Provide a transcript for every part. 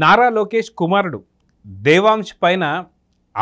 నారా లోకేష్ కుమారుడు దేవాంశ్ పైన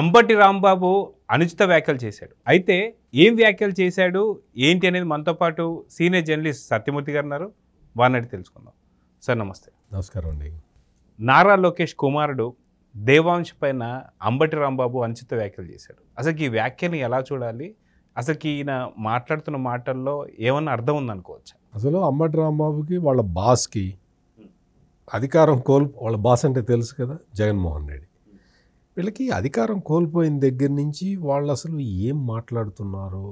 అంబటి రాంబాబు అనుచిత వ్యాఖ్యలు చేశాడు అయితే ఏం వ్యాఖ్యలు చేశాడు ఏంటి అనేది మనతో పాటు సీనియర్ జర్నలిస్ట్ సత్యమూర్తి గారు ఉన్నారు వారిని తెలుసుకుందాం సార్ నమస్తే నమస్కారం అండి నారా లోకేష్ కుమారుడు దేవాంశ్ పైన అంబటి రాంబాబు అనుచిత వ్యాఖ్యలు చేశాడు అసలు ఈ వ్యాఖ్యని ఎలా చూడాలి అసలు ఈయన మాట్లాడుతున్న మాటల్లో ఏమన్నా అర్థం ఉందనుకోవచ్చు అసలు అంబటి రాంబాబుకి వాళ్ళ బాస్కి అధికారం కోల్పో వాళ్ళ బాస్ అంటే తెలుసు కదా జగన్మోహన్ రెడ్డి వీళ్ళకి అధికారం కోల్పోయిన దగ్గర నుంచి వాళ్ళు అసలు ఏం మాట్లాడుతున్నారో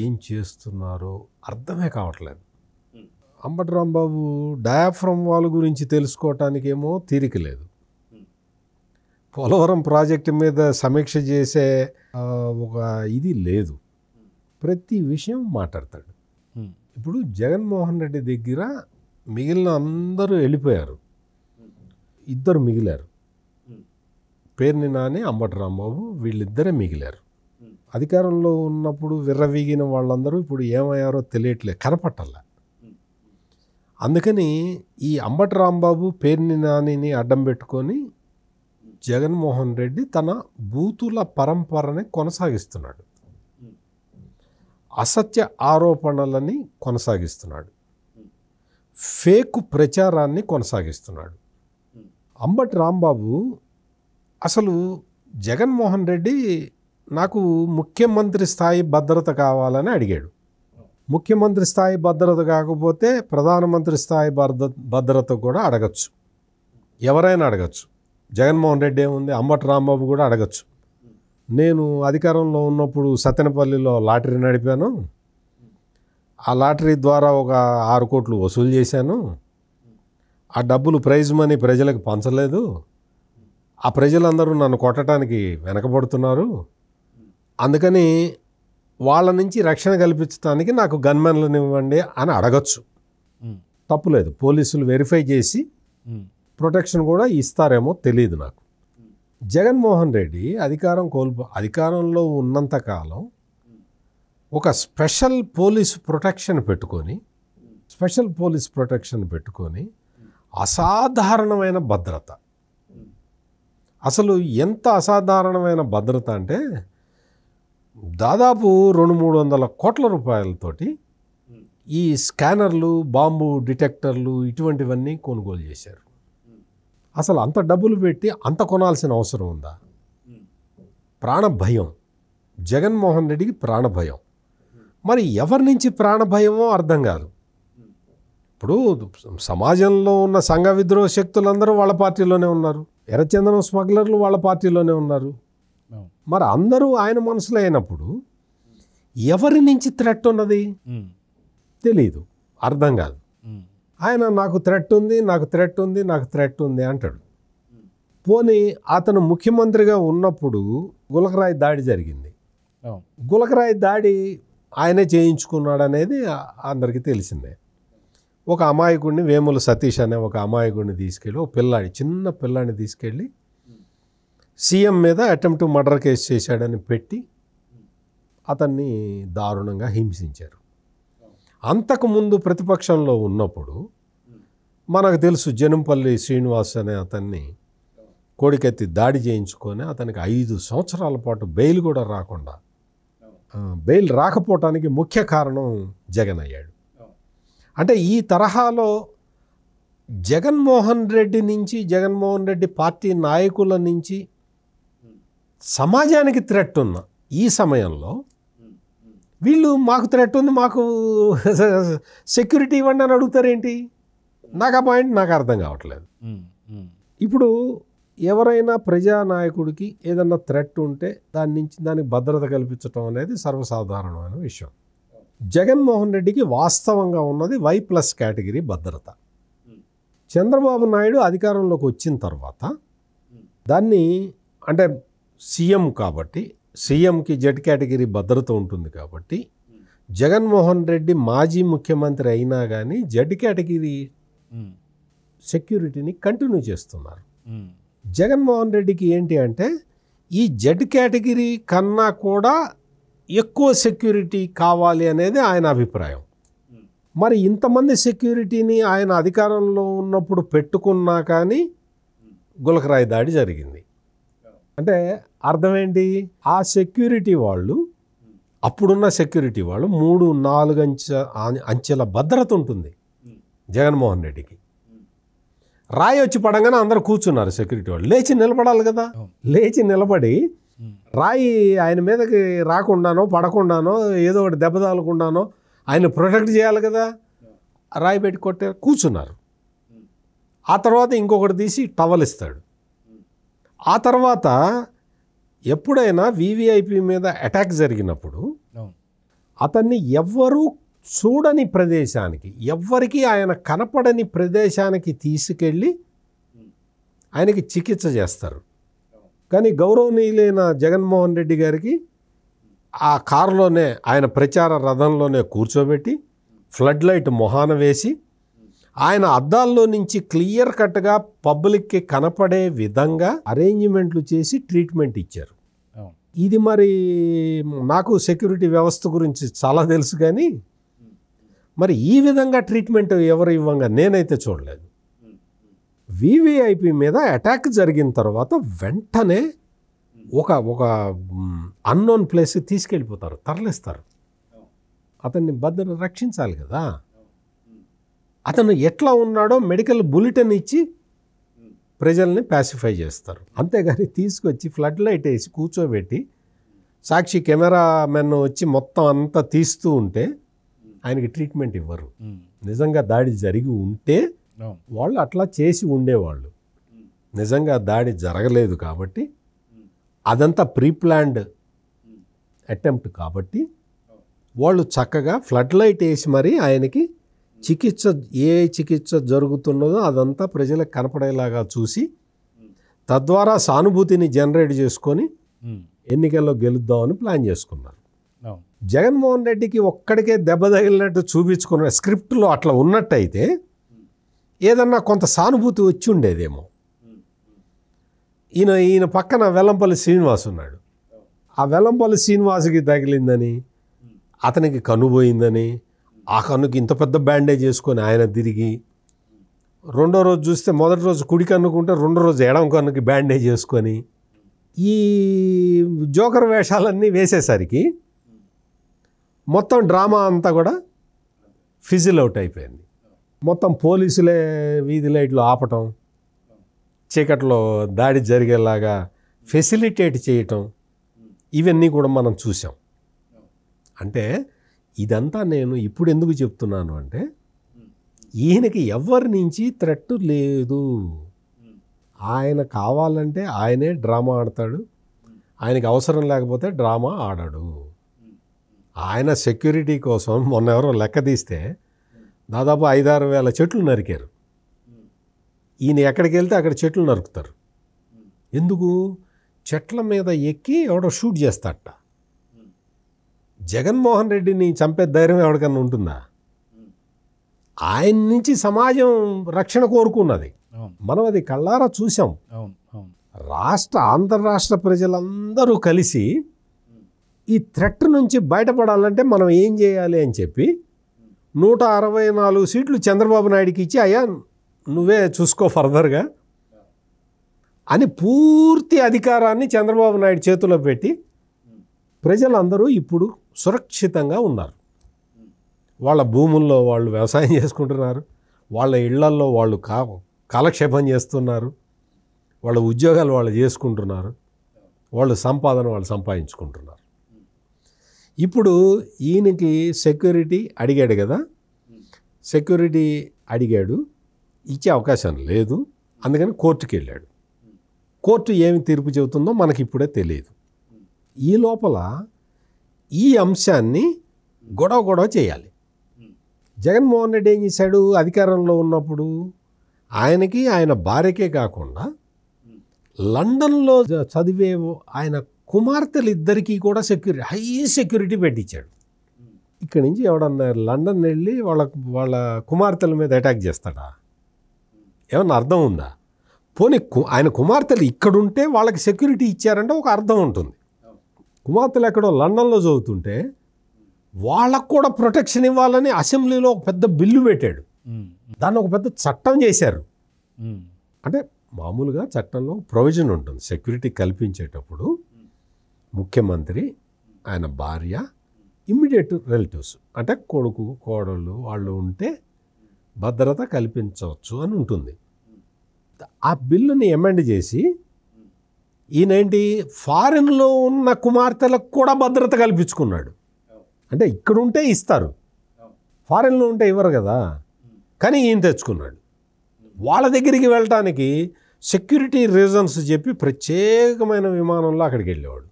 ఏం చేస్తున్నారో అర్థమే కావట్లేదు అంబటి రాంబాబు డయాఫ్రమ్ వాళ్ళ గురించి తెలుసుకోవటానికేమో తీరిక లేదు పోలవరం ప్రాజెక్టు మీద సమీక్ష చేసే ఒక ఇది లేదు ప్రతి విషయం మాట్లాడతాడు ఇప్పుడు జగన్మోహన్ రెడ్డి దగ్గర మిగిలిన అందరూ వెళ్ళిపోయారు ఇద్దరు మిగిలారు పేర్ని నాని అంబటి రాంబాబు వీళ్ళిద్దరే మిగిలారు అధికారంలో ఉన్నప్పుడు విర్రవీగిన వాళ్ళందరూ ఇప్పుడు ఏమయ్యారో తెలియట్లేదు కనపట్టాల అందుకని ఈ అంబటి రాంబాబు పేర్ని నానిని అడ్డం పెట్టుకొని జగన్మోహన్ రెడ్డి తన బూతుల పరంపరని కొనసాగిస్తున్నాడు అసత్య ఆరోపణలని కొనసాగిస్తున్నాడు ఫేక్ ప్రచారాన్ని కొనసాగిస్తున్నాడు అంబటి రాంబాబు అసలు జగన్మోహన్ రెడ్డి నాకు ముఖ్యమంత్రి స్థాయి భద్రత కావాలని అడిగాడు ముఖ్యమంత్రి స్థాయి భద్రత కాకపోతే ప్రధానమంత్రి స్థాయి భద్ర భద్రత కూడా అడగచ్చు ఎవరైనా అడగచ్చు జగన్మోహన్ రెడ్డి ఏముంది అంబటి రాంబాబు కూడా అడగచ్చు నేను అధికారంలో ఉన్నప్పుడు సత్తెనపల్లిలో లాటరీ నడిపాను ఆ లాటరీ ద్వారా ఒక ఆరు కోట్లు వసూలు చేశాను ఆ డబ్బులు ప్రైజ్ మనీ ప్రజలకు పంచలేదు ఆ ప్రజలందరూ నన్ను కొట్టడానికి వెనకబడుతున్నారు అందుకని వాళ్ళ నుంచి రక్షణ కల్పించడానికి నాకు గన్మెన్లను ఇవ్వండి అని అడగచ్చు తప్పులేదు పోలీసులు వెరిఫై చేసి ప్రొటెక్షన్ కూడా ఇస్తారేమో తెలియదు నాకు జగన్మోహన్ రెడ్డి అధికారం కోల్పో అధికారంలో ఉన్నంతకాలం ఒక స్పెషల్ పోలీస్ ప్రొటెక్షన్ పెట్టుకొని స్పెషల్ పోలీస్ ప్రొటెక్షన్ పెట్టుకొని అసాధారణమైన భద్రత అసలు ఎంత అసాధారణమైన భద్రత అంటే దాదాపు రెండు మూడు వందల కోట్ల రూపాయలతోటి ఈ స్కానర్లు బాంబు డిటెక్టర్లు ఇటువంటివన్నీ కొనుగోలు చేశారు అసలు అంత డబ్బులు పెట్టి అంత కొనాల్సిన అవసరం ఉందా ప్రాణభయం జగన్మోహన్ రెడ్డికి ప్రాణభయం మరి ఎవరి నుంచి ప్రాణభయమో అర్థం కాదు ఇప్పుడు సమాజంలో ఉన్న సంఘ విద్రోహ శక్తులందరూ వాళ్ళ పార్టీలోనే ఉన్నారు ఎర్రచందనం స్మగ్లర్లు వాళ్ళ పార్టీలోనే ఉన్నారు మరి అందరూ ఆయన మనసులో అయినప్పుడు ఎవరి నుంచి థ్రెట్ ఉన్నది తెలీదు అర్థం కాదు ఆయన నాకు థ్రెట్ ఉంది నాకు థ్రెట్ ఉంది నాకు థ్రెట్ ఉంది అంటాడు పోనీ అతను ముఖ్యమంత్రిగా ఉన్నప్పుడు గులకరాయి దాడి జరిగింది గులకరాయి దాడి ఆయనే చేయించుకున్నాడు అనేది అందరికీ తెలిసిందే ఒక అమాయకుడిని వేముల సతీష్ అనే ఒక అమాయకుడిని తీసుకెళ్ళి ఒక పిల్లాడి చిన్న పిల్లాడిని తీసుకెళ్ళి సీఎం మీద అటెంప్ట్ మర్డర్ కేసు చేశాడని పెట్టి అతన్ని దారుణంగా హింసించారు అంతకుముందు ప్రతిపక్షంలో ఉన్నప్పుడు మనకు తెలుసు జనంపల్లి శ్రీనివాస్ అనే అతన్ని కోడికెత్తి దాడి చేయించుకొని అతనికి ఐదు సంవత్సరాల పాటు బెయిల్ కూడా రాకుండా బెయిల్ రాకపోవటానికి ముఖ్య కారణం జగన్ అయ్యాడు అంటే ఈ తరహాలో జగన్మోహన్ రెడ్డి నుంచి జగన్మోహన్ రెడ్డి పార్టీ నాయకుల నుంచి సమాజానికి థ్రెట్ ఉన్న ఈ సమయంలో వీళ్ళు మాకు థ్రెట్ ఉంది మాకు సెక్యూరిటీ ఇవ్వండి అని అడుగుతారేంటి నాకు ఆ పాయింట్ నాకు అర్థం కావట్లేదు ఇప్పుడు ఎవరైనా ప్రజానాయకుడికి ఏదన్నా థ్రెట్ ఉంటే దాని నుంచి దానికి భద్రత కల్పించడం అనేది సర్వసాధారణమైన విషయం జగన్మోహన్ రెడ్డికి వాస్తవంగా ఉన్నది వై ప్లస్ కేటగిరీ భద్రత చంద్రబాబు నాయుడు అధికారంలోకి వచ్చిన తర్వాత దాన్ని అంటే సీఎం కాబట్టి సీఎంకి జెడ్ కేటగిరీ భద్రత ఉంటుంది కాబట్టి జగన్మోహన్ రెడ్డి మాజీ ముఖ్యమంత్రి అయినా కానీ జెడ్ కేటగిరీ సెక్యూరిటీని కంటిన్యూ చేస్తున్నారు జగన్మోహన్ రెడ్డికి ఏంటి అంటే ఈ జెడ్ కేటగిరీ కన్నా కూడా ఎక్కువ సెక్యూరిటీ కావాలి అనేది ఆయన అభిప్రాయం మరి ఇంతమంది సెక్యూరిటీని ఆయన అధికారంలో ఉన్నప్పుడు పెట్టుకున్నా కానీ గులకరాయి దాడి జరిగింది అంటే అర్థం ఏంటి ఆ సెక్యూరిటీ వాళ్ళు అప్పుడున్న సెక్యూరిటీ వాళ్ళు మూడు నాలుగు అంచ అంచెల భద్రత ఉంటుంది జగన్మోహన్ రెడ్డికి రాయి వచ్చి పడంగానే అందరూ కూర్చున్నారు సెక్యూరిటీ వాళ్ళు లేచి నిలబడాలి కదా లేచి నిలబడి రాయి ఆయన మీదకి రాకుండానో పడకుండానో ఏదో ఒకటి దెబ్బ తాగకుండానో ఆయన ప్రొటెక్ట్ చేయాలి కదా రాయి పెట్టి కొట్టే కూర్చున్నారు ఆ తర్వాత ఇంకొకటి తీసి టవల్ ఇస్తాడు ఆ తర్వాత ఎప్పుడైనా వివిఐపి మీద అటాక్ జరిగినప్పుడు అతన్ని ఎవ్వరూ చూడని ప్రదేశానికి ఎవ్వరికీ ఆయన కనపడని ప్రదేశానికి తీసుకెళ్ళి ఆయనకి చికిత్స చేస్తారు కానీ గౌరవనీయులైన జగన్మోహన్ రెడ్డి గారికి ఆ కారులోనే ఆయన ప్రచార రథంలోనే కూర్చోబెట్టి ఫ్లడ్ లైట్ మొహాన వేసి ఆయన అద్దాల్లో నుంచి క్లియర్ కట్గా పబ్లిక్కి కనపడే విధంగా అరేంజ్మెంట్లు చేసి ట్రీట్మెంట్ ఇచ్చారు ఇది మరి నాకు సెక్యూరిటీ వ్యవస్థ గురించి చాలా తెలుసు కానీ మరి ఈ విధంగా ట్రీట్మెంట్ ఎవరు ఇవ్వంగా నేనైతే చూడలేదు వివిఐపి మీద అటాక్ జరిగిన తర్వాత వెంటనే ఒక ఒక అన్నోన్ ప్లేస్ తీసుకెళ్ళిపోతారు తరలిస్తారు అతన్ని భద్రత రక్షించాలి కదా అతను ఎట్లా ఉన్నాడో మెడికల్ బులెటిన్ ఇచ్చి ప్రజల్ని ప్యాసిఫై చేస్తారు అంతేగాని తీసుకొచ్చి ఫ్లడ్ లైట్ వేసి కూర్చోబెట్టి సాక్షి కెమెరామెన్ వచ్చి మొత్తం అంతా తీస్తూ ఉంటే ఆయనకి ట్రీట్మెంట్ ఇవ్వరు నిజంగా దాడి జరిగి ఉంటే వాళ్ళు అట్లా చేసి ఉండేవాళ్ళు నిజంగా దాడి జరగలేదు కాబట్టి అదంతా ప్రీప్లాన్డ్ అటెంప్ట్ కాబట్టి వాళ్ళు చక్కగా ఫ్లడ్ లైట్ వేసి మరీ ఆయనకి చికిత్స ఏ చికిత్స జరుగుతున్నదో అదంతా ప్రజలకు కనపడేలాగా చూసి తద్వారా సానుభూతిని జనరేట్ చేసుకొని ఎన్నికల్లో గెలుద్దామని ప్లాన్ చేసుకున్నారు జగన్మోహన్ రెడ్డికి ఒక్కడికే దెబ్బ తగిలినట్టు చూపించుకున్న స్క్రిప్ట్లో అట్లా ఉన్నట్టయితే ఏదన్నా కొంత సానుభూతి వచ్చి ఉండేదేమో ఈయన ఈయన పక్కన వెల్లంపల్లి శ్రీనివాస్ ఉన్నాడు ఆ వెల్లంపల్లి శ్రీనివాస్కి తగిలిందని అతనికి కనుబోయిందని ఆ కన్నుకి ఇంత పెద్ద బ్యాండేజ్ చేసుకొని ఆయన తిరిగి రెండో రోజు చూస్తే మొదటి రోజు కుడి కన్నుకుంటే రెండో రోజు ఎడం కన్నుకి బ్యాండేజ్ చేసుకొని ఈ జోకర్ వేషాలన్నీ వేసేసరికి మొత్తం డ్రామా అంతా కూడా ఫిజిల్ అవుట్ అయిపోయింది మొత్తం పోలీసులే వీధి లైట్లు ఆపటం చీకట్లో దాడి జరిగేలాగా ఫెసిలిటేట్ చేయటం ఇవన్నీ కూడా మనం చూసాం అంటే ఇదంతా నేను ఇప్పుడు ఎందుకు చెప్తున్నాను అంటే ఈయనకి ఎవరి నుంచి థ్రెట్ లేదు ఆయన కావాలంటే ఆయనే డ్రామా ఆడతాడు ఆయనకి అవసరం లేకపోతే డ్రామా ఆడాడు ఆయన సెక్యూరిటీ కోసం మొన్న ఎవరో లెక్క తీస్తే దాదాపు ఐదారు వేల చెట్లు నరికారు ఈయన ఎక్కడికి వెళ్తే అక్కడ చెట్లు నరుకుతారు ఎందుకు చెట్ల మీద ఎక్కి ఎవడో షూట్ చేస్తాట జగన్మోహన్ రెడ్డిని చంపే ధైర్యం ఎవరికన్నా ఉంటుందా ఆయన నుంచి సమాజం రక్షణ కోరుకున్నది మనం అది కళ్ళారా చూసాం రాష్ట్ర ఆంధ్ర రాష్ట్ర ప్రజలందరూ కలిసి ఈ థ్రెట్ నుంచి బయటపడాలంటే మనం ఏం చేయాలి అని చెప్పి నూట అరవై నాలుగు సీట్లు చంద్రబాబు నాయుడుకి ఇచ్చి అయ్యా నువ్వే చూసుకో ఫర్దర్గా అని పూర్తి అధికారాన్ని చంద్రబాబు నాయుడు చేతిలో పెట్టి ప్రజలందరూ ఇప్పుడు సురక్షితంగా ఉన్నారు వాళ్ళ భూముల్లో వాళ్ళు వ్యవసాయం చేసుకుంటున్నారు వాళ్ళ ఇళ్లల్లో వాళ్ళు కా కాలక్షేపం చేస్తున్నారు వాళ్ళ ఉద్యోగాలు వాళ్ళు చేసుకుంటున్నారు వాళ్ళు సంపాదన వాళ్ళు సంపాదించుకుంటున్నారు ఇప్పుడు ఈయనకి సెక్యూరిటీ అడిగాడు కదా సెక్యూరిటీ అడిగాడు ఇచ్చే అవకాశం లేదు అందుకని కోర్టుకి వెళ్ళాడు కోర్టు ఏమి తీర్పు చెబుతుందో మనకి ఇప్పుడే తెలియదు ఈ లోపల ఈ అంశాన్ని గొడవ గొడవ చేయాలి జగన్మోహన్ రెడ్డి ఏం చేశాడు అధికారంలో ఉన్నప్పుడు ఆయనకి ఆయన భార్యకే కాకుండా లండన్లో చదివే ఆయన కుమార్తెలు ఇద్దరికీ కూడా సెక్యూరిటీ హై సెక్యూరిటీ పెట్టించాడు ఇక్కడి నుంచి ఎవడన్నా లండన్ వెళ్ళి వాళ్ళ వాళ్ళ కుమార్తెల మీద అటాక్ చేస్తాడా ఏమన్నా అర్థం ఉందా పోనీ కు ఆయన కుమార్తెలు ఇక్కడుంటే వాళ్ళకి సెక్యూరిటీ ఇచ్చారంటే ఒక అర్థం ఉంటుంది కుమార్తెలు ఎక్కడో లండన్లో చదువుతుంటే వాళ్ళకు కూడా ప్రొటెక్షన్ ఇవ్వాలని అసెంబ్లీలో ఒక పెద్ద బిల్లు పెట్టాడు దాన్ని ఒక పెద్ద చట్టం చేశారు అంటే మామూలుగా చట్టంలో ప్రొవిజన్ ఉంటుంది సెక్యూరిటీ కల్పించేటప్పుడు ముఖ్యమంత్రి ఆయన భార్య ఇమ్మీడియట్ రిలేటివ్స్ అంటే కొడుకు కోడళ్ళు వాళ్ళు ఉంటే భద్రత కల్పించవచ్చు అని ఉంటుంది ఆ బిల్లుని ఎమెండ్ చేసి ఈయనేంటి ఫారిన్లో ఉన్న కుమార్తెలకు కూడా భద్రత కల్పించుకున్నాడు అంటే ఇక్కడ ఉంటే ఇస్తారు ఫారిన్లో ఉంటే ఇవ్వరు కదా కానీ ఈయన తెచ్చుకున్నాడు వాళ్ళ దగ్గరికి వెళ్ళటానికి సెక్యూరిటీ రీజన్స్ చెప్పి ప్రత్యేకమైన విమానంలో అక్కడికి వెళ్ళేవాడు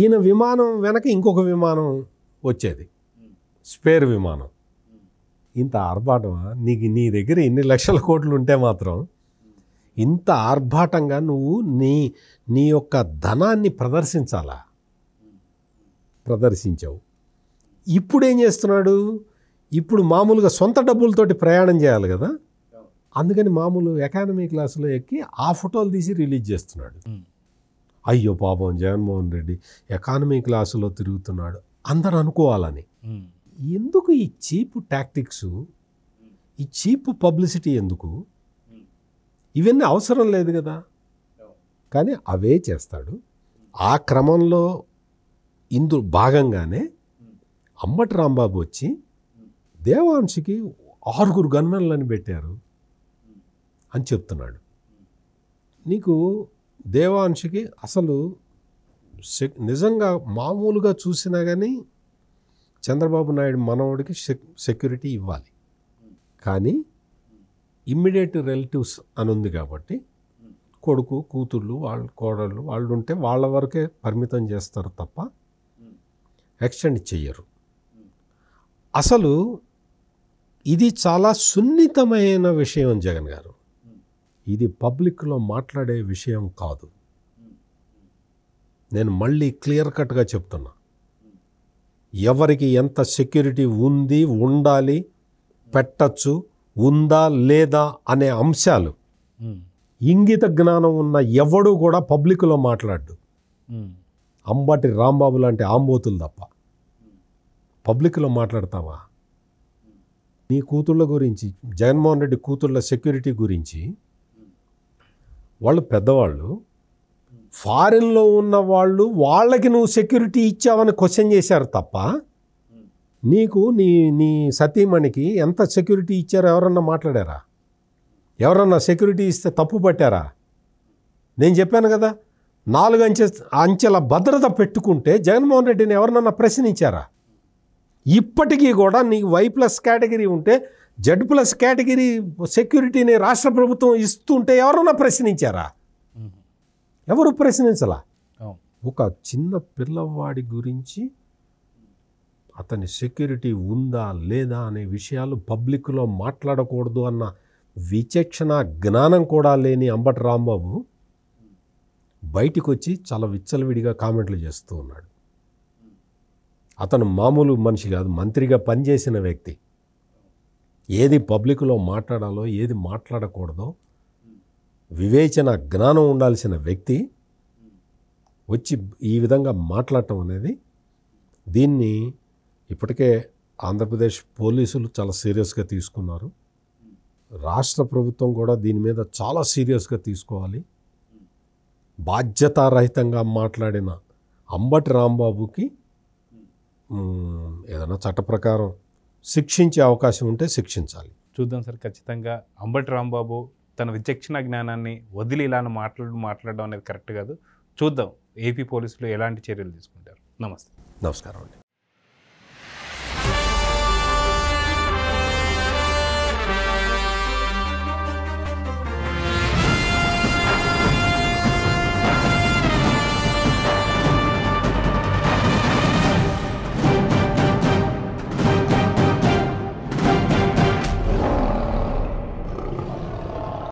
ఈయన విమానం వెనక ఇంకొక విమానం వచ్చేది స్పేర్ విమానం ఇంత ఆర్భాటమా నీకు నీ దగ్గర ఎన్ని లక్షల కోట్లు ఉంటే మాత్రం ఇంత ఆర్భాటంగా నువ్వు నీ నీ యొక్క ధనాన్ని ప్రదర్శించాలా ప్రదర్శించావు ఇప్పుడు ఏం చేస్తున్నాడు ఇప్పుడు మామూలుగా సొంత డబ్బులతోటి ప్రయాణం చేయాలి కదా అందుకని మామూలు ఎకానమీ క్లాసులో ఎక్కి ఆ ఫోటోలు తీసి రిలీజ్ చేస్తున్నాడు అయ్యో పాపం జగన్మోహన్ రెడ్డి ఎకానమీ క్లాసులో తిరుగుతున్నాడు అందరు అనుకోవాలని ఎందుకు ఈ చీప్ టాక్టిక్స్ ఈ చీప్ పబ్లిసిటీ ఎందుకు ఇవన్నీ అవసరం లేదు కదా కానీ అవే చేస్తాడు ఆ క్రమంలో ఇందు భాగంగానే అమ్మటి రాంబాబు వచ్చి దేవాంశికి ఆరుగురు గన్మెన్లను పెట్టారు అని చెప్తున్నాడు నీకు దేవాంశికి అసలు నిజంగా మామూలుగా చూసినా కానీ చంద్రబాబు నాయుడు మనవడికి సెక్యూరిటీ ఇవ్వాలి కానీ ఇమ్మీడియట్ రిలేటివ్స్ అని ఉంది కాబట్టి కొడుకు కూతుళ్ళు వాళ్ళ కోడళ్ళు వాళ్ళు ఉంటే వాళ్ళ వరకే పరిమితం చేస్తారు తప్ప ఎక్స్టెండ్ చెయ్యరు అసలు ఇది చాలా సున్నితమైన విషయం జగన్ గారు ఇది పబ్లిక్లో మాట్లాడే విషయం కాదు నేను మళ్ళీ క్లియర్ కట్గా చెప్తున్నా ఎవరికి ఎంత సెక్యూరిటీ ఉంది ఉండాలి పెట్టచ్చు ఉందా లేదా అనే అంశాలు ఇంగిత జ్ఞానం ఉన్న ఎవడు కూడా పబ్లిక్లో మాట్లాడు అంబాటి రాంబాబు లాంటి ఆంబోతులు తప్ప పబ్లిక్లో మాట్లాడతావా నీ కూతుళ్ళ గురించి జగన్మోహన్ రెడ్డి కూతుళ్ళ సెక్యూరిటీ గురించి వాళ్ళు పెద్దవాళ్ళు ఫారిన్లో ఉన్న వాళ్ళు వాళ్ళకి నువ్వు సెక్యూరిటీ ఇచ్చావని క్వశ్చన్ చేశారు తప్ప నీకు నీ నీ సతీమణికి ఎంత సెక్యూరిటీ ఇచ్చారో ఎవరన్నా మాట్లాడారా ఎవరన్నా సెక్యూరిటీ ఇస్తే తప్పు పట్టారా నేను చెప్పాను కదా నాలుగు అంచె అంచెల భద్రత పెట్టుకుంటే జగన్మోహన్ రెడ్డిని ఎవరినన్నా ప్రశ్నించారా ఇప్పటికీ కూడా నీకు వై ప్లస్ కేటగిరీ ఉంటే జడ్ ప్లస్ కేటగిరీ సెక్యూరిటీని రాష్ట్ర ప్రభుత్వం ఇస్తుంటే ఎవరన్నా ప్రశ్నించారా ఎవరు ప్రశ్నించలా ఒక చిన్న పిల్లవాడి గురించి అతని సెక్యూరిటీ ఉందా లేదా అనే విషయాలు పబ్లిక్లో మాట్లాడకూడదు అన్న విచక్షణ జ్ఞానం కూడా లేని అంబటి రాంబాబు బయటికి వచ్చి చాలా విచ్చలవిడిగా కామెంట్లు చేస్తూ ఉన్నాడు అతను మామూలు మనిషి కాదు మంత్రిగా పనిచేసిన వ్యక్తి ఏది పబ్లిక్లో మాట్లాడాలో ఏది మాట్లాడకూడదో వివేచన జ్ఞానం ఉండాల్సిన వ్యక్తి వచ్చి ఈ విధంగా మాట్లాడటం అనేది దీన్ని ఇప్పటికే ఆంధ్రప్రదేశ్ పోలీసులు చాలా సీరియస్గా తీసుకున్నారు రాష్ట్ర ప్రభుత్వం కూడా దీని మీద చాలా సీరియస్గా తీసుకోవాలి బాధ్యతారహితంగా మాట్లాడిన అంబటి రాంబాబుకి ఏదైనా చట్ట ప్రకారం శిక్షించే అవకాశం ఉంటే శిక్షించాలి చూద్దాం సార్ ఖచ్చితంగా అంబటి రాంబాబు తన విచక్షణ జ్ఞానాన్ని వదిలి ఇలాను మాట్లాడు మాట్లాడడం అనేది కరెక్ట్ కాదు చూద్దాం ఏపీ పోలీసులు ఎలాంటి చర్యలు తీసుకుంటారు నమస్తే నమస్కారం అండి